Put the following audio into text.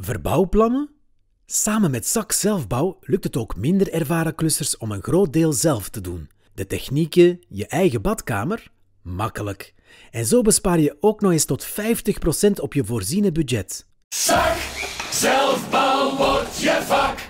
verbouwplannen? Samen met Zak Zelfbouw lukt het ook minder ervaren klussers om een groot deel zelf te doen. De technieken, je eigen badkamer? Makkelijk. En zo bespaar je ook nog eens tot 50% op je voorziene budget. Zak Zelfbouw wordt je vak!